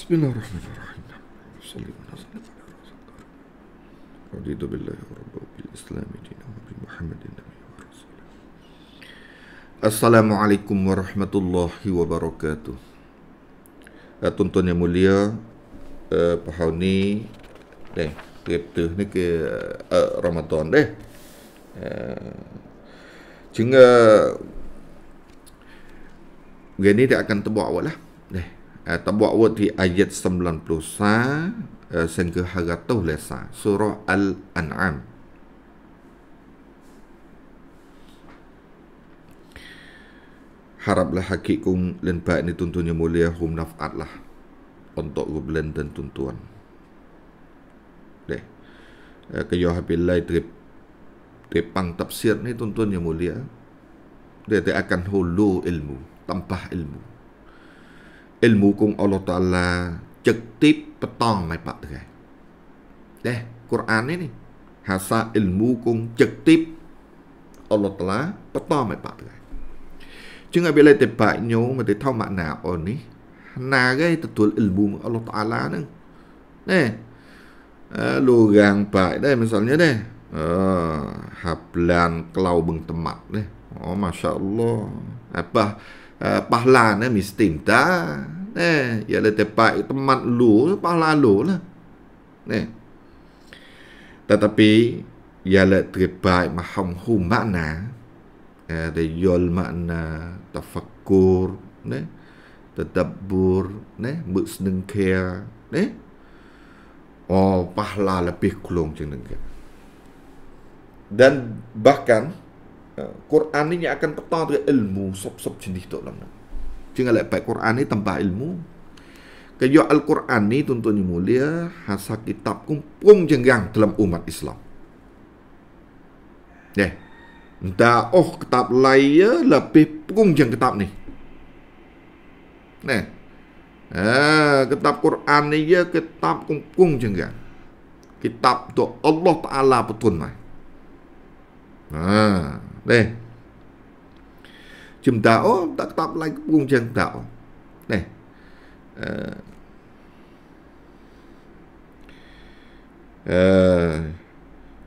بسم الله الرحمن الرحيم صلي وسلم على رسول الله رضيت بالله ربا وبالاسلام دينا وبمحمد النبي ورسوله السلام عليكم ورحمة الله وبركاته Tuan-tuan yang mulia uh, Pahal ni Eh, kereta ni ke uh, Ramadan deh Cuma uh, Gini dia akan tebuk awal lah Eh, Eh, Tabuk word di ayat 90 sa eh, sehingga harga tuh lesa surah Al-An'am. Haraplah hakikum dan baik ni tuntunnya mulia hum naf'at lah untuk gublen dan tuntuan. Deh. Kayuh eh, habillai trip tepang tafsir ni tuntunnya mulia. Dia akan hulu ilmu, tambah ilmu. ilmu kung Allah Taala cektif petang mai pak tu kan. Deh, Quran ni ni. Hasa ilmu kung cektif Allah Taala petang mai pak tu kan. ចឹងឲ្យវាលេតែបាក់ញោមទៅធម្មណាអូននេះណាគេទទួលអ៊ីលមូអល់ឡោះតាឡាហ្នឹងណែអឺលូកាងបាក់ដែរមិនសល់ញ៉េដែរអឺហាប់ឡានក្លោបឹងតម៉ាត់នេះអូម៉ាសាអល់ឡោះអប៉ះប៉ះឡានណាមីស្ទីមតា Eh, ialah tempat tempat lu pas lalu lah. Eh. Tetapi ialah tempat maham makna. Eh, ada yol makna tafakur, ne? Eh. Tetabur, ne? Eh. Bersenengkir, ne? Eh. Oh, pahala lebih kulung macam ni. Dan bahkan, Quran ini akan petang dengan ilmu sop-sop jenis tu dalam ni. Jangan lepas Quran ni tambah ilmu. Kaya Al-Quran ni tuan-tuan yang mulia, hasa kitab kumpung jenggang dalam umat Islam. Ya. Yeah. Entah, oh kitab laya lebih kumpung jeng kitab ni. Nah. Ya. Ha, eh, kitab Quran ni ya kitab kumpung jenggang. Kitab tu Allah Ta'ala betul lah. Nah macam tak oh tak ketap lain like, pun macam tak oh. ni uh,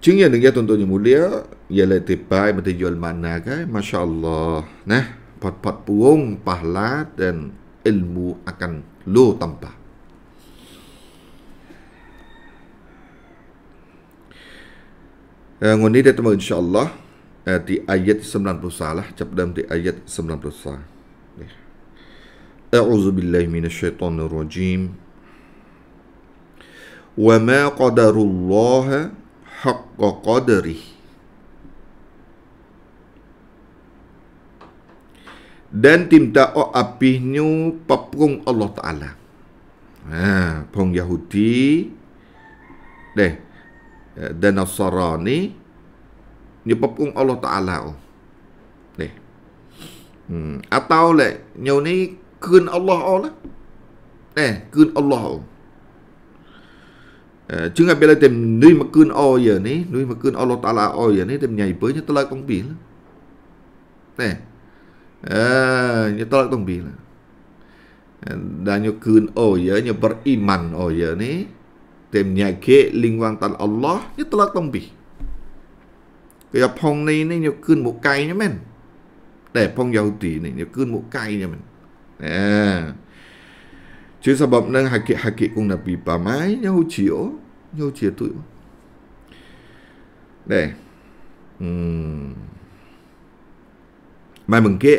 Cing yang dengar tuan-tuan yang mulia Ialah tepai Mata jual mana kan Masya Allah Nah Pot-pot puung Pahla Dan ilmu akan Lo tambah Uh, ngundi dia teman insyaAllah di eh, ayat 90 salah, cap dalam di ayat 90 A'udzu billahi minasyaitonir rajim wa ma qadarullah haqqa qadri dan timta o apihnyu papung Allah taala ha pong yahudi deh eh, dan nasrani nyepepung Allah Ta'ala oh. Ni hmm. Atau le Nyau ni Kun Allah oh lah Eh Kun Allah oh. Eh, Cuma bila tem Nui makun oh ya ni Nui makun Allah Ta'ala oh ya ni Tem nyai pun Nyetelak kong bil Eh Eh Nyetelak kong bil eh, Dan nyau kun oh ya Nyau beriman oh ya ni Tem nyai ke Lingwang tan Allah Nyetelak kong bil 그옆펑네는요끈못가이냐면네펑여우띠는요끈못가이냐면네 chứ sabab nang hakik hakik kung napi pamai nhau chiếu nhau chia tụi đây mai mừng kia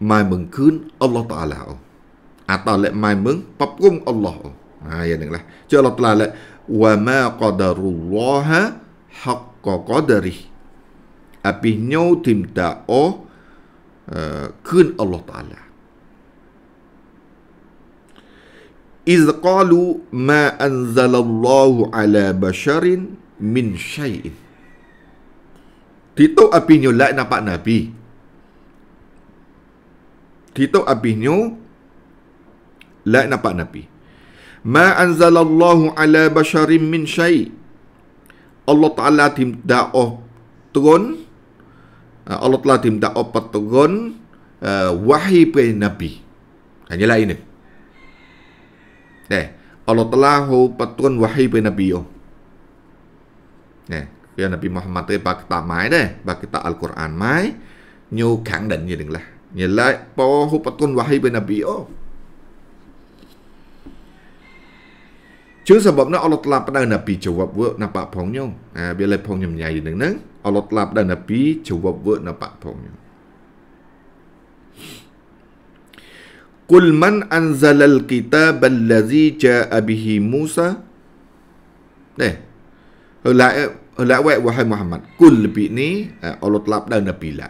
mai mừng khứ Allah Taala à ta lại mai mừng bắp cung Allah à vậy là chứ Allah Taala lại wa ma qadarullaha haqqa qadarihi api nyau timta o uh, eh, kun Allah Ta'ala. إذ قالوا ما أنزل الله على بشر من شيء Tito api nyo lak nampak Nabi Tito api nyo lak nampak Nabi Ma anzalallahu ala Basharin min syai Allah Ta'ala tim da'oh tuan. Eh, Allah telah diminta opat tegun uh, eh, wahi pe nabi. Hanyalah ini. Eh, Allah telah patun wahi pe nabi yo. Eh, ya Nabi Muhammad te bak ta mai de, bak kita Al-Qur'an mai nyu khang dan ni ding lah. Nyalah po patun wahi pe nabi Oh. ជឿសបបណាអលតឡាប់ដឹងណាពីជវបវើណាបៈផងញោមអាវាលេផងញោមញ៉ាយនឹងហ្នឹងអលតឡាប់ដឹងណាពីជវបវើណាបៈផងញោមគុលមិនអានសលលគីតាបលាជីជាអប៊ីហ៊ីមូសាណេហើយឡាអលវ៉ៃវ៉ៃមូហាម៉ាត់គុលពីនេះអលតឡាប់ដឹងណាពីឡា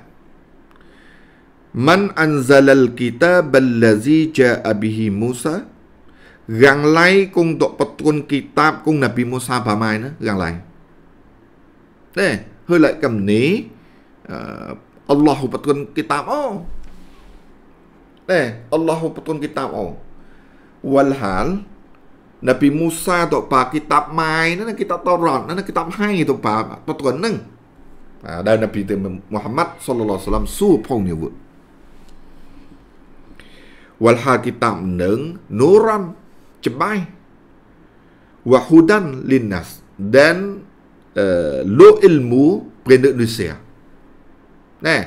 من أنزل الكتاب الذي جاء به موسى yang lain kung dok petun kitab kung Nabi Musa pamai na yang lain. Teh, hulai kam ni uh, Allah petun kitab oh. Teh, Allah petun kitab oh. Walhal Nabi Musa dok pa kitab mai na kitab Taurat na kitab hai tu pa petun nang. À, đây là Nabi Muhammad sallallahu alaihi wasallam su phong nhiều vượt. Walha kitab nâng nuran cebai wahudan linas dan uh, lo ilmu perintah Indonesia. Nah,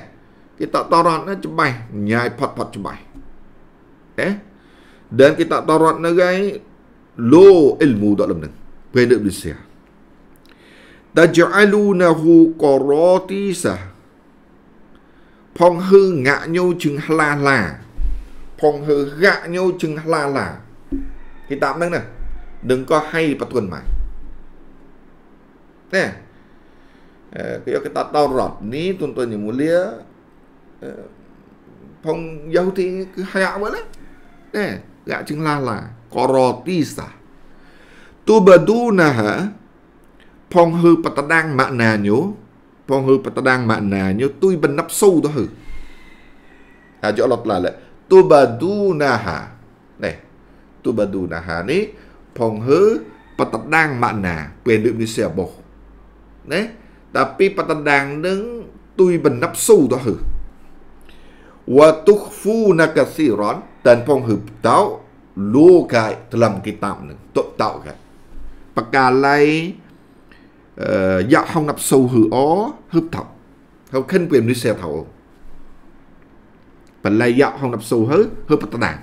kita torot na cebai nyai pot-pot cebai. Eh? Dan kita torot na gai lo ilmu dalam ni perintah Indonesia. Taj'alunahu qaratisa Phong hư ngạ nhau chừng la la Phong hư gạ nhau chừng la la hitam ហ្នឹងណានឹងក៏ហៃបទុនមកណាគេគេតតរដ្ឋនេះទុនទុនយមូលាផងយោទីគឺហៃអវលណាយ៉ាជឹងឡាឡាករទីសាទូបឌូណាហាផងហឺបតដាំងម៉ាក់ណាញូផងហឺបតដាំងម៉ាក់ណាញូទុយបណ្ណប់សូទៅហឺអាចអលត់ឡាលទូបឌូណាហានេះ tu bà đù nà hà ní phòng hứ bà tật đang mạng nà quyền đựng đi xe bồ đấy đã pi bà tật đang nâng tui bình nắp su đó hứ, và túc phu nà cà xì rón tên phong hứ táo lô cái làm cái tạm nâng tội tạo cái bà cà lây ờ, dạ hông nắp sâu hứ, ó hướp thọc không khinh quyền đi xe thầu bà lây dạ hông nắp sâu hứ hướp bà tật đang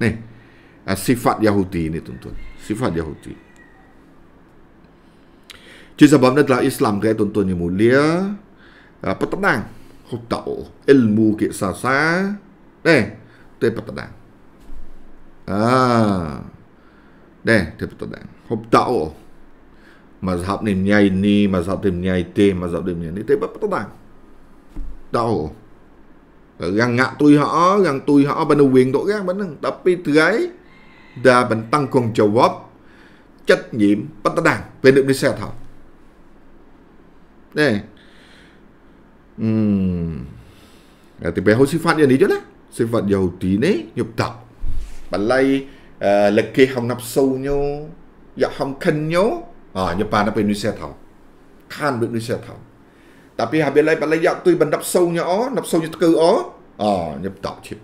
này uh, sifat Yahudi ini tuan-tuan. Sifat Yahudi. Jadi sebabnya adalah Islam kaya tuan-tuan yang mulia, uh, petenang, hutau, oh. ilmu ke sasa, eh, itu petenang. Ah, deh, itu petenang. Hutau, oh. mazhab ni menyai ni, mazhab ni menyai te, mazhab ni menyai ni, itu petenang. Tahu. Oh. Yang ngak tui ha, yang tui ha, benda wing tu kan, benda. Tapi terai, đa bệnh tăng cường jawab trách nhiệm bắt ta đàn về được đi xe thảo nè ừm ờ, thì bé hô sư phạm đi chứ đó sư phạm giàu tí nế nhập tập bạn lấy ờ, lực kia không nắp sâu nhau dạ không khăn nhau à ờ, nhập bà nó về đi xe thảo khan về đi xe thảo tapi habis lai bạn lấy dạo tôi bạn nắp sâu nhau nắp sâu như cơ ó à nhập tập chứ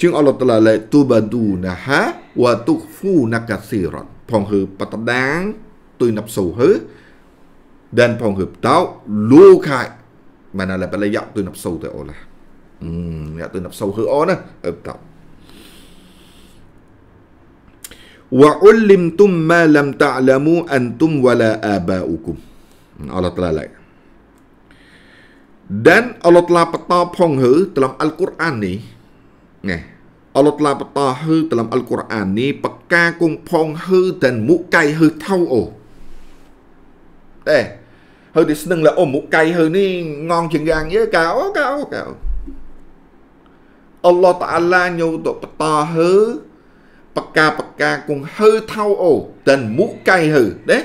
จึงอัลลอฮฺตะลาเลยตูบาดูนะฮะว่าตุกฟูนักซีรอนพองหือปตดางตุยนับสู่ฮือ d a นพองหือเต้าลูกไข่มันอะไรเป็นระยะตุยนับสูแต่โอละอืมเนี่ยตุยนับสู่คือโอนะเออเต้าว่าอุลลิมตุมมาลัมตะลามูอันตุมวะลาอาบาอุกุมอัลลอฮฺตะลาเลย dan Allah telah petopong hu dalam Al-Quran ni នេះអល់ឡោះឡាបតោហឺតឡំអល់កុរអាននេះបកាគងផងហឺតែមុកៃហឺថៅអូតែហឺទីស្នឹងឡាអូមុកៃហឺនេះងងជាងយ៉ាងយើកៅកៅកៅអល់ឡោះតាអាឡាញោតបតោហឺបកាបកាគងហឺថៅអូតែមុកៃហឺដែរ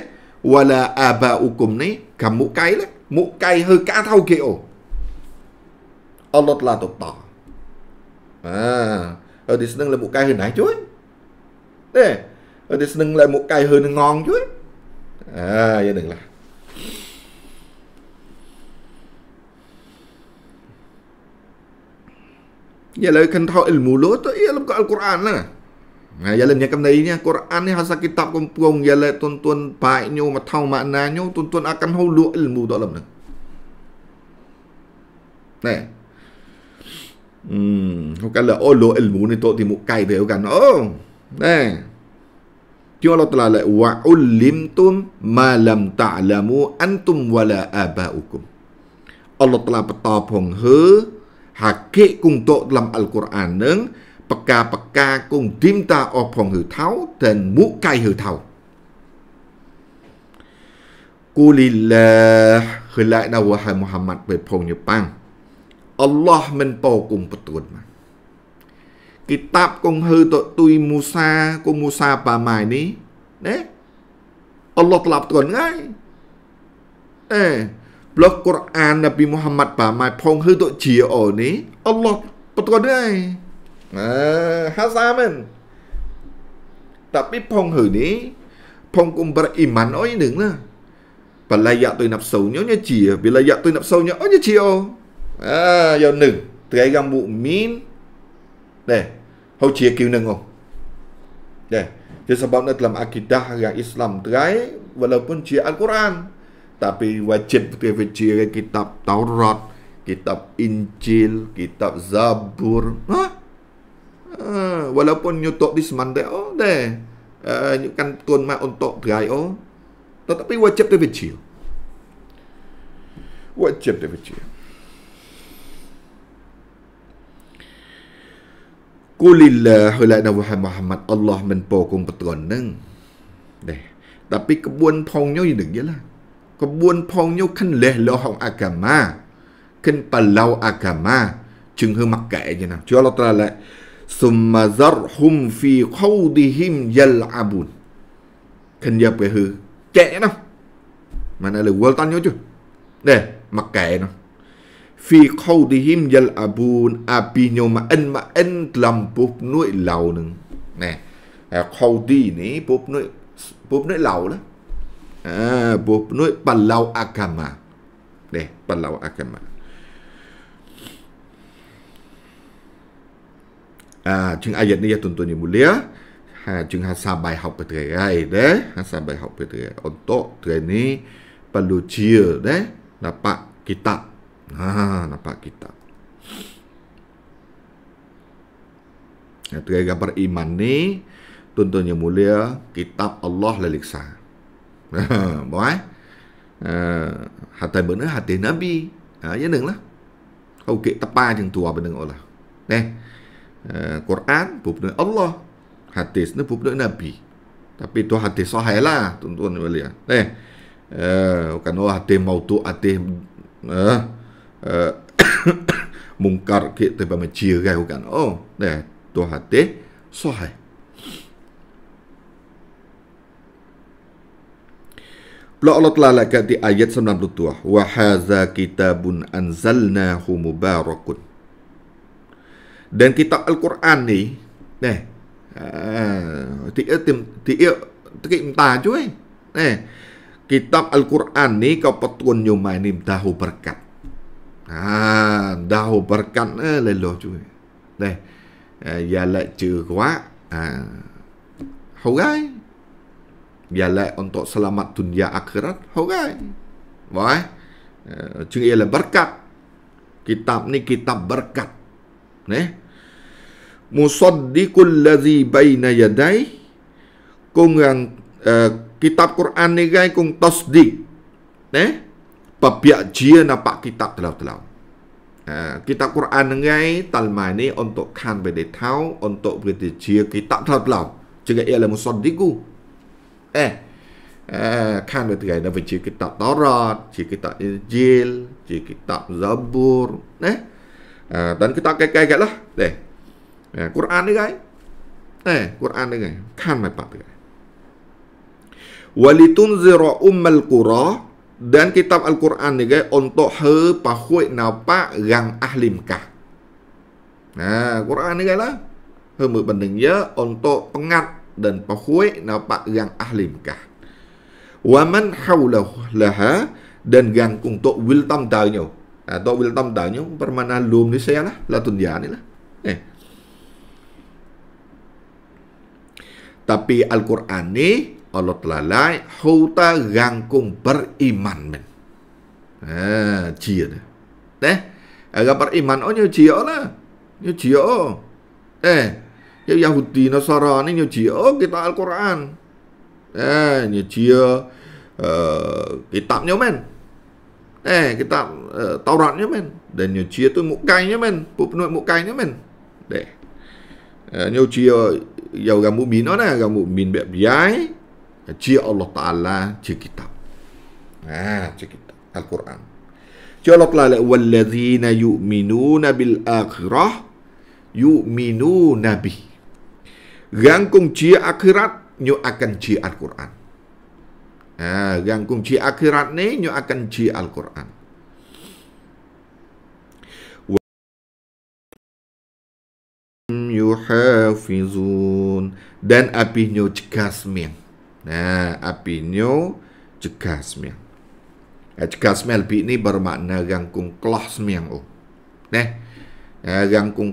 វ៉ាឡាអាបាអ៊ូគុំនេះកាមុកៃមុកៃហឺកាថៅគេអូអល់ឡោះឡាតបតោ À, ở đi sân là một cây hồi nãy chuối. Nè, ở đi sân là một cây hơn ngon chuối. À, vậy đừng là. Giờ lời khăn thọ ilmu lúa tôi yêu lắm có Al-Quran đó nè. Nah, ya lemnya kam dai nya Quran ni hasa kitab kumpung ya le tuntun baik nyu matau makna nyu tuntun akan hulu ilmu dalam ni. Nah. Hmm, bukan lah. Oh, lo ilmu ni tu timu kai beo kan. Oh, neng. Cuma lo telah lah. Wa ulimtum malam ta'lamu antum wala aba'ukum. Allah telah petapong he. Hakik kung tu dalam Al-Quran neng. Peka-peka kung dimta opong he tau. Dan mukai he tau. Kulillah. Hela'na wahai Muhammad berpong nyepang. Hmm. Allah មិនពោគុំបទួនមកគីតាប់គងហឺតទុយមូសាគងមូសាបាម៉ៃនេះណាអល់ឡោះត្លាប់ទ្រនហើយអេប្លុកកូរអានពីមូហាម៉ាត់បាម៉ៃផងហឺតជាអូនេះអល់ឡោះបទួនហើយអឺហាសាមែនតាពីផងហឺនេះផងគុំប្រអ៊ីម៉ាន់អុយនឹងណាបលយៈទុយណាប់សូញញជាបលយៈទុយណាប់សូញអុយជាអូ Ya, do nừng tươi găm bụ mín để hậu chia kiểu nừng không để chứ sao bọn làm akidah ra islam tươi và là pun chia al quran tapi wajib tươi về chia kitab taurat kitab injil kitab zabur ha? walaupun nyutok di semantai oh deh uh, kan tuan mak untuk tươi oh tetapi wajib tươi về wajib tươi về กุลิลลาฮุลานะวะฮ์มุฮัมมัดอัลลอฮ์มันโปกงปตรนนึงเด้แต่ปีกบวนพองเนาะอยู่ดึกเยอะละกบวนพองเนาะขึ้นเลยโลหองอากามาขึ้นปะเลาอากามาจึงเฮมักแก่เนี่ยนะชื่ออัลลอฮ์ตาละซุมมาซัรฮุมฟีคอดิฮิมยัลอาบุนขึ้นยับไปฮือแก่เนาะมันอะไรวอลตันเนาะจุเด้มักแก่เนาะ khâu fi qawdihim yal'abun à apinyo à mà ma'en làm pup nuôi lầu nưng nè à khâu qawdi ni pup nuôi pup nuôi lầu đó à pup nuôi palau agama nè palau agama à chừng ayat ni ya tuan-tuan yang mulia ha chừng hasa bài học đấy ha sa bài học về beterai untuk hari ni perlu đấy là dapat kitab Ha, nampak kitab. Terkait gambar iman ni, tuntunnya mulia kitab Allah laliksa. Ha, Boleh? Ha, hati benar, hati Nabi. Ha, ya neng lah. Kau kek tepa yang tua benar Allah. Eh, Quran, bukan Allah. Hadis ni bukan Nabi. Tapi tu hadis sahih lah, tuntunnya mulia. Eh, bukan Allah oh, hadis mautu, hadis... Uh, mungkar ke tiba macam gai hukan oh deh tu hati sohai Pula Allah telah lakukan di ayat 92 Wahaza kitabun anzalnahu mubarakun Dan kitab Al-Quran ni Nih ah, Tidak Tidak Tidak minta juga Nih Kitab Al-Quran ni Kau petunjuk main ni Dahu berkat ha đau bật cắn lên lỗ chui đây giờ lại trừ quá à hầu gái giờ lại ông tổ salamat dunya akhirat hầu gái vậy chữ yên là bật cắn kitab ni kitab berkat ne musaddiqul ladzi baina yaday kung ang uh, eh, kitab Quran ni gay kung tasdik ne Pepiak jia nampak kitab telau-telau. Ha, kitab Quran ngai talma ni untuk kan bedi tau untuk bedi jia kitab telau-telau. Jika ia lemu sodiku. Eh, eh kan bedi gai nampak jia kitab Taurat, jia kitab Injil, jia kitab Zabur. Eh, ha, dan kita kaya-kaya kat lah. Eh, ha, Quran ni gai. Eh, Quran ni gai. Kan bedi pak Walitun zira Walitunzira ummal qura dan kitab Al-Quran ni guys untuk hepahui napa gang ahli Mekah. Nah, Quran ni guys lah. Hemu bendeng ya untuk pengat dan pahui napa gang ahli Mekah. Waman haulahu lah dan gang untuk wil tam danyo. Atau wil danyo permana lum ni saya lah, latun dia ni lah. Eh. Tapi Al-Quran ni Allah Ta'ala huta gangkung beriman men. Ha, cia dah. Teh, agak ờ, beriman oh nyu cia lah. Nyu cia. Eh, ya Yahudi Nasara ni nyu cia ta Al-Quran. Eh, nyu cia uh, kitabnya men. Eh, kitab uh, Tauratnya men. Dan nyu cia tu mukainya men, penuh mukainya men. Deh. Uh, nyu cia dầu gặp mũ mìn nó nè gặp mũ mìn bẹp giái Jia Allah Ta'ala Jia kitab Nah, Jia kitab Al-Quran Jia Allah Ta'ala Wallazina yu'minuna bil akhirah yuminu nabi. Gangkung jia akhirat Nyu akan jia Al-Quran Nah, gangkung jia akhirat ni Nyu akan jia Al-Quran yuhafizun dan api nyu cekas miang Nah, abinyo cegah semiang. Eh, cegah semiang lebih ini bermakna gangkung kloh semiang oh. Nah, eh, gangkung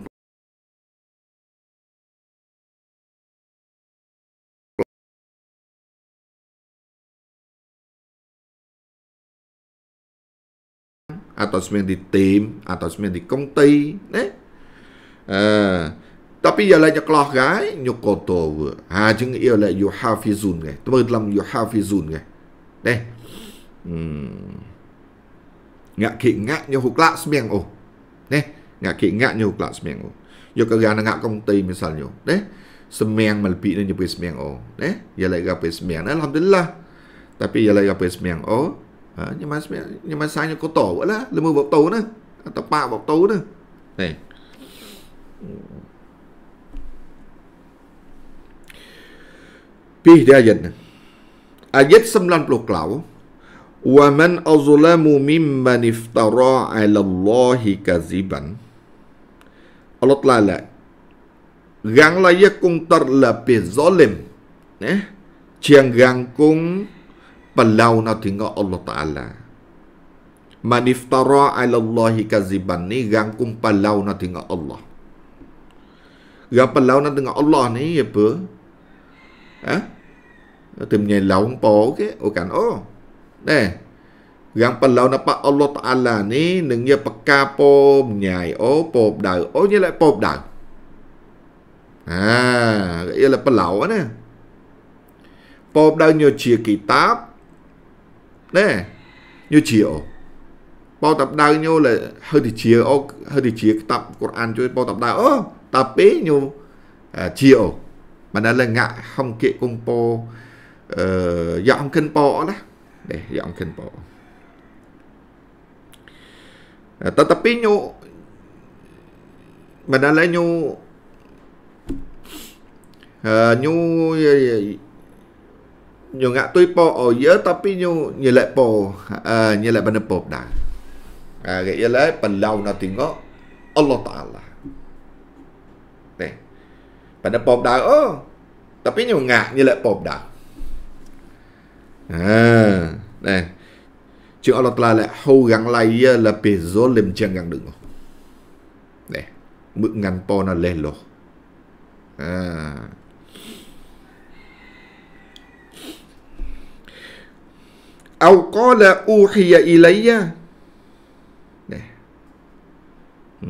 atau semiang di tim atau semiang di kongtai. neh. eh. bây giờ lại gái, tổ, Tapi ialah nya kelah gai nyo koto we. Ha jeng ialah yuhafizun gai. Tu dalam yuhafizun gai. Deh. Hmm. Ngak ki ngak nyo huklak semiang oh. Deh. Ngak ki ngak nyo huklak semiang oh. Yo kerana ngak kongti misalnya. Deh. Semiang malpi ni nyepi semiang oh. Deh. Ialah gapai semiang. Alhamdulillah. Tapi ialah gapai semiang oh. À, nhưng mà nhưng mà sai cho cô tổ vậy là là mười bọc tù nữa tập ba bọc tù nữa này Pih dia ayat ni. Ayat 90 kelau. Wa man azulamu mimman iftara ala Allahi kaziban. Allah telah lak. Gang layak kung terlebih zalim. Eh? Ciang gang kung pelau na tinggal Allah Ta'ala. maniftara iftara ala Allahi kaziban ni gang kung pelau na tinggal Allah. Gang pelau na tinggal Allah ni apa? timnya laung po ke o kan o deh yang pelau napa Allah Taala ni neng ye peka po nyai o po dau o ye lại po dau à ye là pelau nè po dau nyo chia kitab nè nyo chia o po tập dau nyo là hơi thì chia o hơi thì chia kitab Quran cho po tập dau o tapi nyo chia o mà Manala ngạ không kệ công po uh, dọn kinh po đó để dọn kinh po ờ, ta tập uh, tetapi nyu Manala nyu uh, nhu nyu ờ, ờ, ngã tôi po ở giữa tapi nhu như lại po uh, như lại bên po đã à, cái là phần lâu nó tiếng ngó Allah Taala Pada popda oh. Tapi ni ngak ni lek popda. Ha. Đây. Chứ Allah Ta'ala lại hâu gắng lay là bề dô lìm chân gắng đựng. Đây. mực ngăn po nó lên lô. À. Âu có là uhiya ilayya. Đây. Ừ.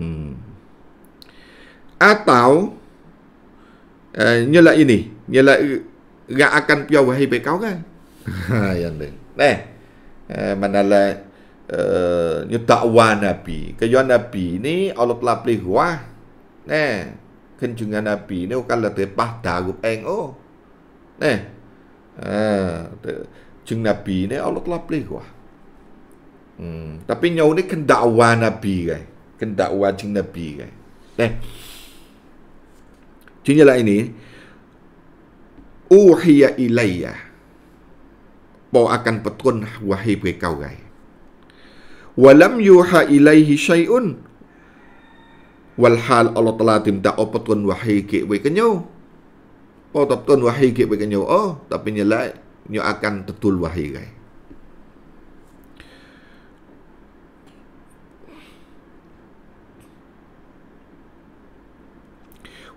A uh, như là ini như là ga akan piau wahai be kau kan ha yang ni eh, eh mana la uh, eh, nyu takwa nabi ke yo nabi ni Allah telah pli hua eh kenjungan nabi ni kan la tepah dagup eng oh eh uh, eh, jung nabi ni Allah telah pli hua hmm tapi nyau ni kan dakwa nabi kan kan dakwa jung nabi kan eh Artinya lah ini Uhiya ilayya Pau akan petun wahai berkau gai Walam yuha ilaihi syai'un Walhal Allah telah timta opetun oh wahai kek berkenyau Pau tak petun wahai kek kenyau. Oh tapi nyelai Nyo akan tetul wahai gai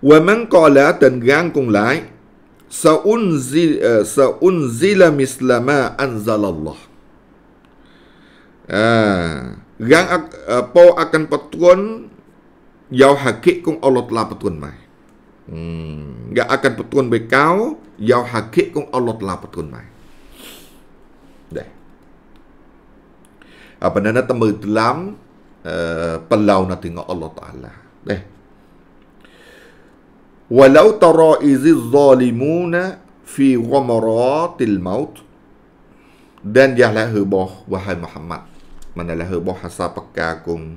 Wa man qala dan yang kong lai Sa'unzil uh, Sa'unzila mislama Anzalallah uh, Yang ak, uh, akan petun Yau hakik kong Allah telah petun mai hmm, Gak akan petun bagi kau Yau hakik kong Allah telah petun mai Dah Apa nana tembak dalam uh, Pelau nak tengok Allah Ta'ala Dah ولو ترى إذ الظالمون في غمرات الموت dan jahlah heboh wahai Muhammad manalah heboh hasa pakka cùng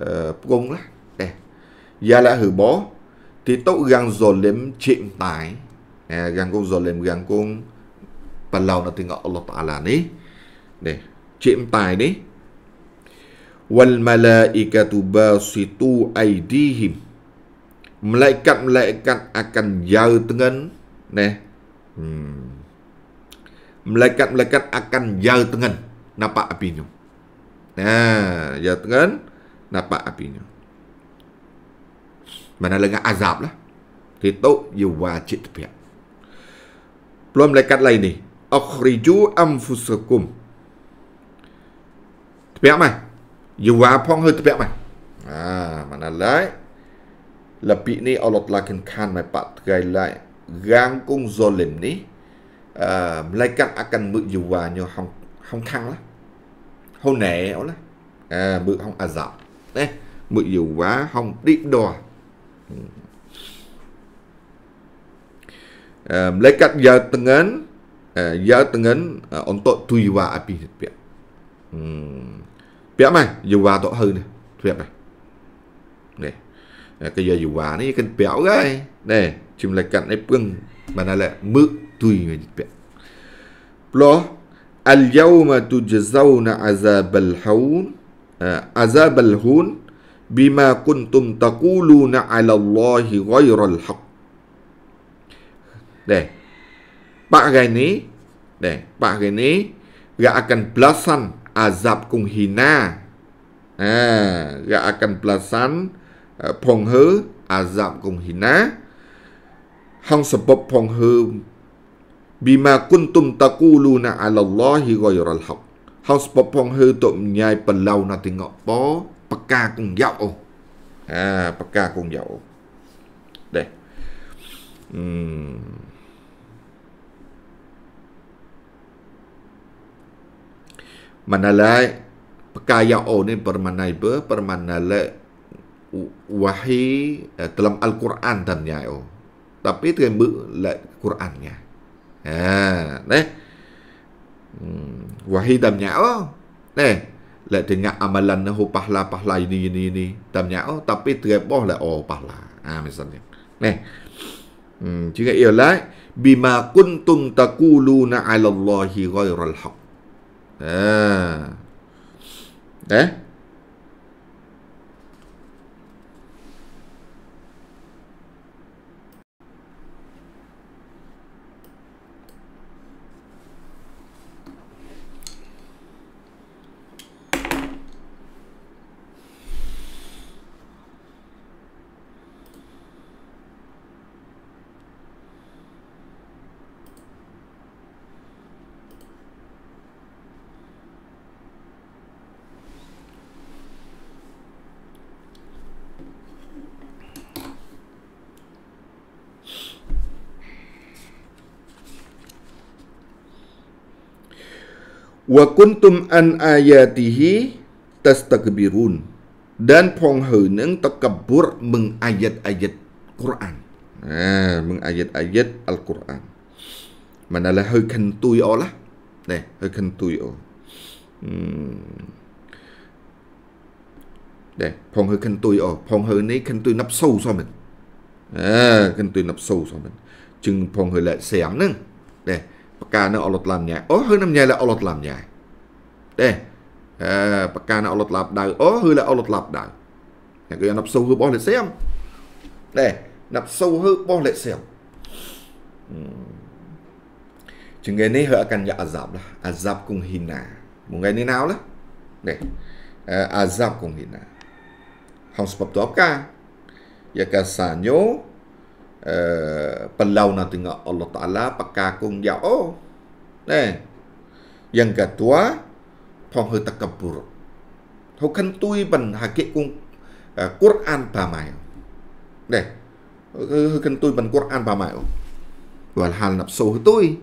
uh, eh, cùng lah đây eh, jahlah heboh thì tốc gang zalim chim tải à, eh, gang cung zalim gang cung phần lâu nó tiếng Allah Taala ni đây chim tải đi wal malaikatu basitu aydihim malaikat-malaikat akan jauh tengen neh hmm. malaikat-malaikat akan jauh tengen nampak apinya nah jauh tengen nampak apinya mana lengah azab lah itu ia wajib tepiak Belum malaikat lain ni Akhriju amfusakum Tepiak mah Ia wapong hai tepiak mah ah, Haa, mana lain là bị ni ở lọt là cần khan mà bạn gây lại gang cung do lềm ní à, lấy cắt akan mự dù và nhiều hong hong thăng lá hôn nẻ áo lá à mự hong à dạo đấy mự dù và hong đi đò ừ. à, lấy cắt giờ từng ấn à, giờ từng ấn ông tội tùy và api thịt bẹt ừ. bẹt mày dù và tội hư này thuyết này này ก็ย่อยู่ว่านี่กันเปียวไงเน่ชิมรายการไอ้ปึ้งมานั่นแหละมึกตุยเงี้ยเปียปล اليوم تجزون عذاب الهون عذاب الهون بما كنتم تقولون على الله غير الحق เน่ปะไงนี้เน่ปะไงนี้ gak akan belasan azab kung hina อ่า gak akan belasan ផងហឺអាសាប់កុងហ៊ីណាហងសបបផងហឺ بما كنتم تقولون على الله غير الحق ហោស្បផងហឺតុញ៉ៃបលៅណាទីងកបបកាកងយ៉ាអូអាបកាកងយ៉ាអូដែរអឺមណឡៃបកាយ៉ាអូនេះប្រមណៃបើប្រមណឡៃ wahi eh, dalam Al-Quran dan nyai oh. Tapi dengan bukan Qurannya. Ha, neh. Hmm, wahi dan nyai oh. Neh. Lek dengan amalan nahu pahla pahla ini ini ini dan nyai oh. Tapi dengan boh lek oh pahla. Ha, misalnya. Neh. Hmm, jika ialah bima kuntum takuluna ala Allahi ghairal haq. Ha. Ah. Eh? kuntum an ayatihi tastakbirun dan phong heu neng takabur mengayat-ayat Quran. Ha, mengayat-ayat Al-Quran. Manalah heu kentui olah. Neh, heu kentui o. Hmm. ដែរផងហើខិនទុយអូផងហើនេះខិនទុយណាប់សូសោះមែនអើខិនទុយណាប់សូសោះមែនជឹងផងហើលាក់សៀមហ្នឹងដែរ pakana olotlamnyai o hynamnyai la olotlamnyai de pakana à, olotlap dau o hy la olotlap dau nhà cứ nạp sâu hư bo lệ xem để nạp sâu hư bo lệ xem chừng ngày nay hở à cần nhà azab là azab cùng hina một ngày nay nào đó để à, azab cùng hina không sập tốp ca ya nhau uh, ờ, pelau na tengok Allah Ta'ala pakakung dia oh nè yang kedua phong hư takabur thâu khăn tui bằng hà kệ cung uh, Quran bà mày nè hư khăn tui bằng Quran bà mày và hà nạp sâu hư tui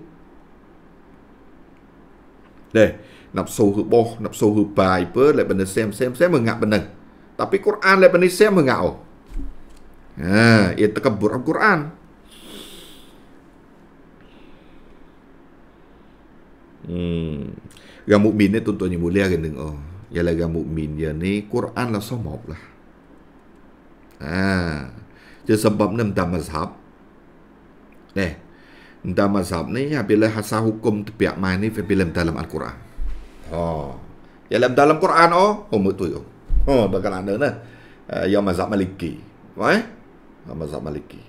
nè nạp sâu hư bo nạp sâu hư bài bớ lại bằng xem xem xem mà ngạc bằng này tapi Quran lại bằng xem mà ngạo Nah, eh, ia ya terkabur Al-Quran Hmm. Yang mukmin ni tuan-tuan yang mulia kan tengok. Oh. Ialah yang mukmin dia ni Quran lah semua lah. Ah, Jadi sebab ni entah mazhab. Eh. Entah mazhab ni bila hasa hukum tepiak main ni apabila dalam Al-Quran. Oh. Ialah dalam al Quran oh. Oh betul tu. Oh bakal ada ni. Uh, yang mazhab maliki. Right? mazhab Maliki.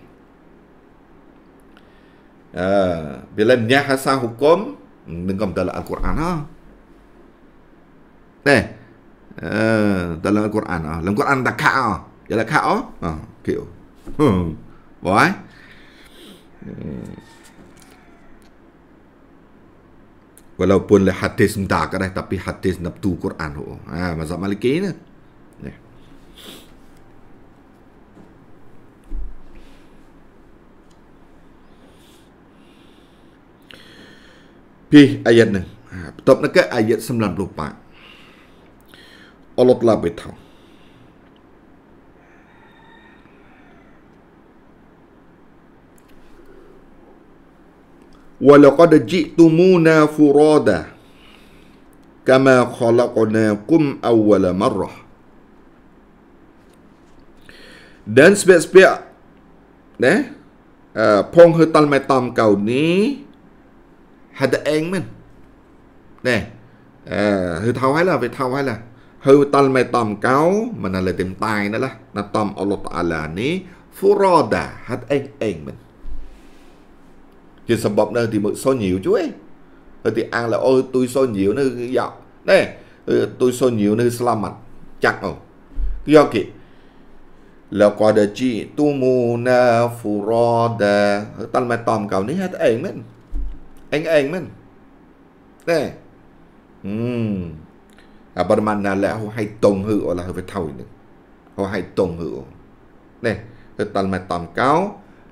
Uh, bila menyahasa hukum dengan dalam Al-Quran ha. Eh. Uh, dalam Al-Quran ha. Dalam Al-Quran tak ka. Ya ha? tak ka. Ha? ha, okey. Oh. Hmm, hmm. Walaupun le hadis mudah eh, kan tapi hadis nabtu Quran tu. Oh. Ha, mazhab Maliki ni. pi ayat ni ha, top nak ayat 94 Allah telah beritahu Walaqad ji'tumuna furada kama khalaqnakum awwala marrah Dan sebab-sebab ne eh uh, eh, pong hutan metam kau ni anh mình, nè à, hư thâu hay là về thâu hay là hư tal mày tầm cáo mình là lời tìm tài nữa là là tầm Allah Taala ni furoda anh anh mình chỉ sầm bọc nơi thì mượn so nhiều chú ấy ờ, thì ăn là ôi tôi so nhiều nơi dạo nè ờ, tôi so nhiều nơi selamat chắc rồi do kì laqad ji'tumuna furada tan mày tom kau ni hat anh mình. eng-eng men. Kan? Hmm. Abar mana la ho hai tong hư ola hư ve thau ni. Ho hai tong hư. Nè, hư tal ma tam cao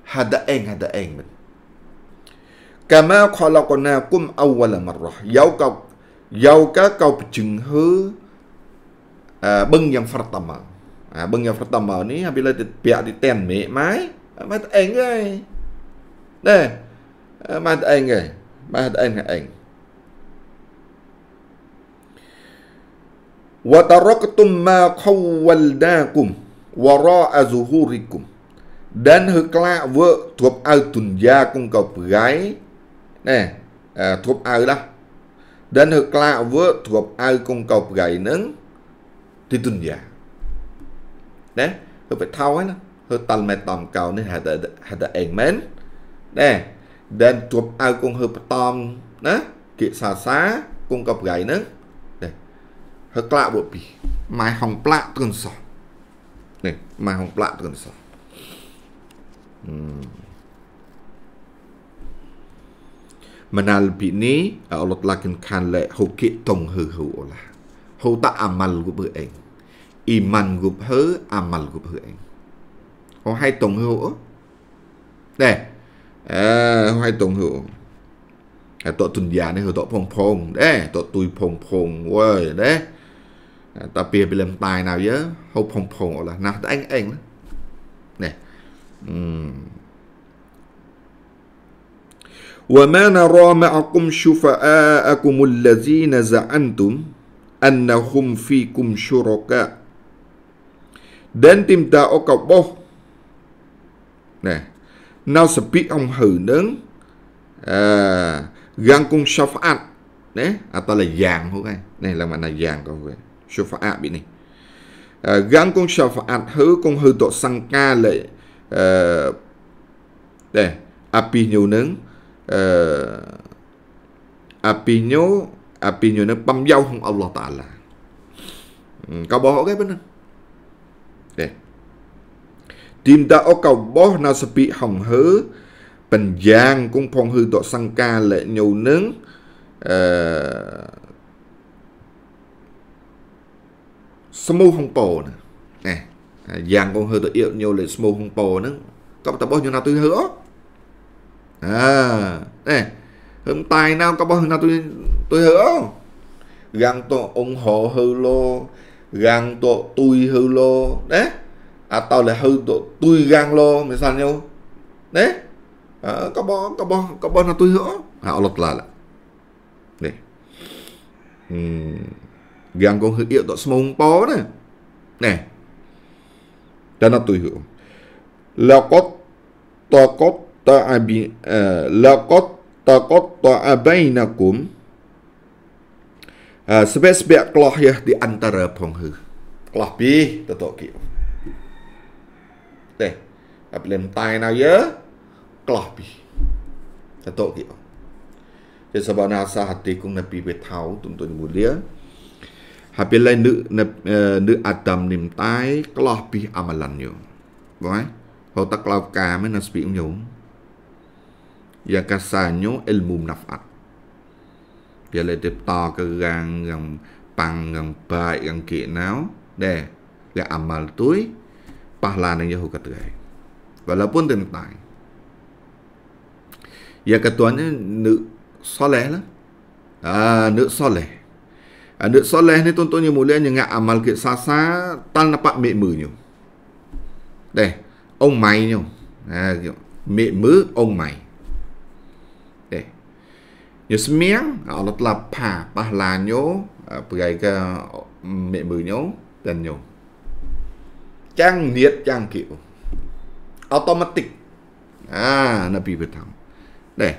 hada eng hada eng men. Kama khalaqnakum awwala marrah. Yau ka yau ka kau pejeng hư à, bưng yang pertama. À, bưng yang pertama ni apabila dia di ten mek mai, mat eng ai. Nè, mat eng ai. bahadain aing wa taraktum ma khawwaldakum wara'a zuhurikum dan hekla vợ thuộc ao tùn gia cung cọc gái nè à, thuộc ao đó dan hekla vợ thuộc ao cung cọc gái nâng thì tùn gia đấy hơi phải thao ấy nó hơi tàn mẹ tòm cầu nên hạt hạt ảnh mến nè ដែលជួបអៅគង់ហើបតំណាគិសាសាគង់កបក្រៃហ្នឹងនេះហើក្លាក់បុពីម៉ែហងផ្លាក់ទ្រឹងសោះនេះម៉ែហងផ្លាក់ទ្រឹងសោះមណាលពីនេះអលត់ឡាគិនខានលែហូគិតុងហើហូអូឡាហូតាអាម៉ាល់គប់អេងអ៊ីម៉ាន់គប់ហើអាម៉ាល់គប់ហើអេងអូហៃតុងហើអូដែរ à, hai tuần hữu à, tội tuần này hữu tội phong phong đấy tội tui phong phong ơi đấy ta bia bị làm tài nào nhớ hậu phong phong là anh anh đó nè وما نرى معكم شفعاءكم الذين زعمتم أنهم فيكم شركاء dan tim ta o kau boh nè sẽ biết ông hừ nớn à, Gan cung shafaat Đấy À ta là vàng hữu ai Này là mà là vàng con về Shafaat bị này à, Gan cung shafaat hứ Con hư tội sang ca lệ à, Đây Api nhiều nớn à, Api nhiều Api nhiều nớn băm dâu không Allah ta là Có bỏ cái bên này Đây tim đã ốc cầu bó na sập bị hỏng hứ, bình giang cũng phong hư tọa sang ca lệ nhiều nướng ờ, sâm mưu hong bồ nè nè giang cũng hư tọa yêu nhiều lệ sâm mưu hong bồ nướng có tập bó nhiều nào tôi hứa à nè hôm tài nào có như nào tôi tôi hứa gang to ông họ hư lô gang to tôi hư lô đấy à atau lehu tu tui gan lo nhau à, có có có là tôi lột misalnya neh kabo kabo kabo na tui ho ha Allah taala neh hmm gang kong hu iu tu semong po neh neh dan na tui ho laqad taqat ta'abi laqad taqat ta'abainakum sebab-sebab kelah ya di antara penghu kelah pi tetok kiu À, lên tay nào nhớ teh tapi lem tai na ya klapi tato ki te sabana sa hati kung napi be thau tuntun dạ mulia hapi lai nữ nữ adam tay nim tai klapi amalan yo mới ho tak lau ka me na spi yo ya kasanyo ilmu nafat ya le tip ta ka gang gang pang gang bai gang ki nao de dạ à le amal túi pahla ng Yahuwah katugay. Walaupun tentang. Ya ketuanya nuk soleh lah. Ah, nuk soleh. À, nước soleh ni tuan-tuan yang mulia yang amal ke sasa tan dapat mek mơ nyo. Đây, ông mày nyo. À, mek mơ ông mày. Đây. Nyo semiang Allah telah pa pahla nyo, pegai ke mek mơ nyo dan nyo. Chẳng niết chẳng kiểu Automatic À Nabi vừa thăm Đây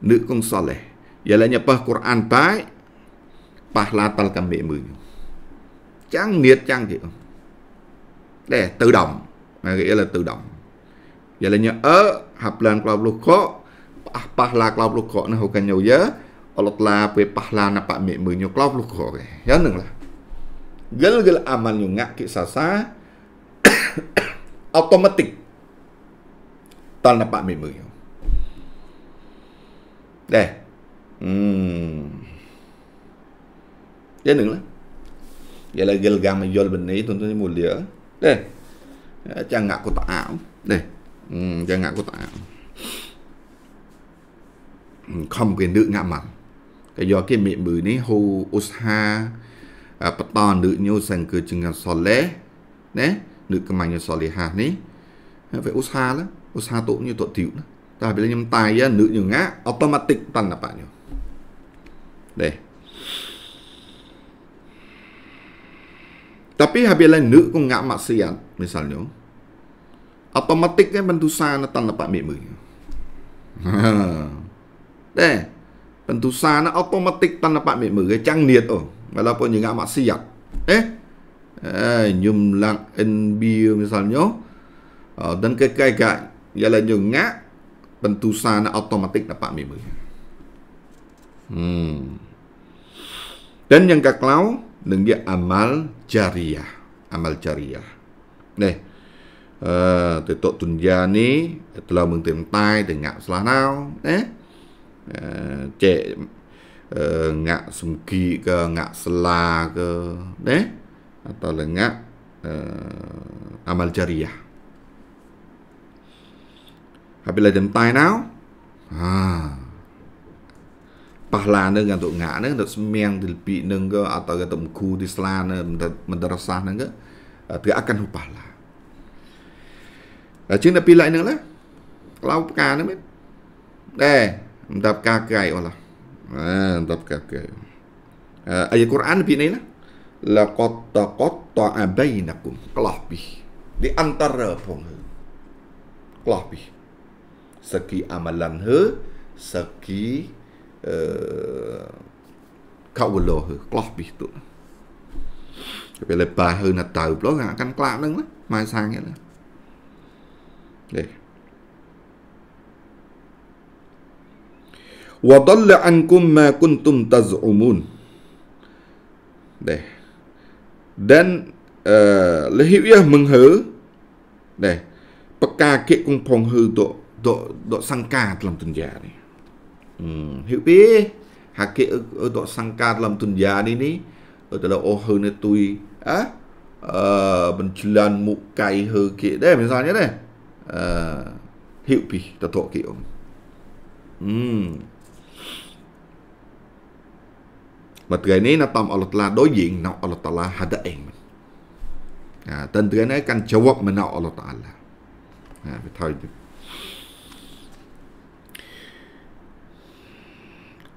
Nữ con so lẻ Giờ là nhập Quran bái Bà la tal cầm mẹ mười Chẳng niết chẳng kiểu Đây tự động Mà nghĩa là tự động Giờ là nhập ớ Hạp lên cloud lúc khó Bà la cloud lúc khó Nó hầu càng nhiều dớ អលឡាពេលប៉ះឡាណបមិមើញក្លោបលុខរយ៉ាងនឹងឡាយល់យល់អាម៉ាល់ញងាក់គិសាសា automatic toàn là bạn mình mới hiểu đây uhm. dia neng này, dia lagi legam jual benda trang mulia của tạ ảo, tak deh uhm, jangan aku tak không quyền được ngạ mặt cái do cái miệng bự ní hu usha à, bắt toàn được nhau sành cứ chừng ngàn sọt lé nè លើកកម្មញ្ញសលិហានេះវាឧស្សាហ៍ឧស្សាហ៍តុញតុទីវតែពេលខ្ញុំតាយនឹកញងាអូតូម៉ាទិកបណ្ណបញដែរ Tapi habila nữ cũng ngã mặt siat misalnya Automatik kan pentusan tan dapat mik Deh Pentusan automatik tan dapat mik mơ Chẳng niat oh Walaupun dia ngã mặt siat Eh eh, nyumlang NBU misalnya uh, dan kekaikan ialah nyungak pentusan automatik dapat member hmm. dan yang kaklau dengan amal jariah amal jariah Nih, uh, eh, tetok tunja ni telah mengtentai dengan selah nau eh uh, cek uh, ngak sumki ke ngak selah ke eh atau lengak uh, amal jariah. Habis lah jentai now. Ha. Pahala ni kan untuk ngak ni, untuk semiang di lepik ni ke, atau untuk mengku di selah ni, menderasah ni ke, tidak eh, akan upah lah. Jadi lah, nak pilih ni lah. Kalau pekan ni, men. Eh, minta pekan kaya lah. Eh, minta pekan kaya. Ayat Quran pilih ni lah. là laqad taqatta'a bainakum telah bih di antara pun telah bih segi amalan he segi uh, kaula he telah bih tu về lại bà hơi là tàu đó là căn cla nâng lắm mai sang nghĩa là đây wa dalla ankum ma kuntum taz'umun đây Dan uh, lehibyah menghe deh pekakek kung pong he dok dok dok sangka dalam tunja ni. Hmm, hiupi hakik dok sangka dalam tunja ni ni dalam oh he ni tui ah uh, mencelan mukai he ke deh misalnya deh. Uh, hiupi tatok ke om. Hmm. mà tựa này nó tầm Allah Ta'ala đối diện nó Allah Ta'ala hạt đã em à, tên tựa này căn châu quốc mà nó Allah Ta'ala à, thôi